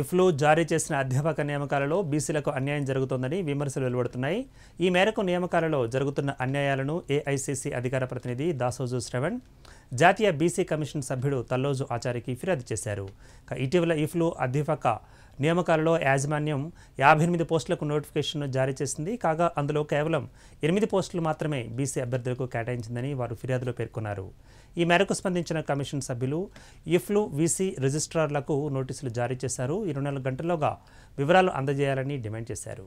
ఇఫ్లు జారీ చేసిన అధ్యాపక నియామకాలలో బీసీలకు అన్యాయం జరుగుతోందని విమర్శలు వెలువడుతున్నాయి ఈ మేరకు నియామకాలలో జరుగుతున్న అన్యాయాలను ఏఐసిసి అధికార ప్రతినిధి దాసోజు శ్రవణ్ జాతీయ బీసీ కమిషన్ సభ్యుడు తల్లోజు ఆచారికి ఫిర్యాదు చేశారు ఇటీవల ఇఫ్లు అధ్యాపక నియామకాలలో యాజమాన్యం యాభై ఎనిమిది పోస్టులకు నోటిఫికేషన్ను జారీ చేసింది కాగా అందులో కేవలం ఎనిమిది పోస్టులు మాత్రమే బీసీ అభ్యర్థులకు కేటాయించిందని వారు ఫిర్యాదులో పేర్కొన్నారు ఈ మేరకు స్పందించిన కమిషన్ సభ్యులు ఇఫ్లు వీసీ రిజిస్ట్రార్లకు నోటీసులు జారీ చేశారు ఇరవై నాలుగు గంటల్లోగా వివరాలు అందజేయాలని డిమాండ్ చేశారు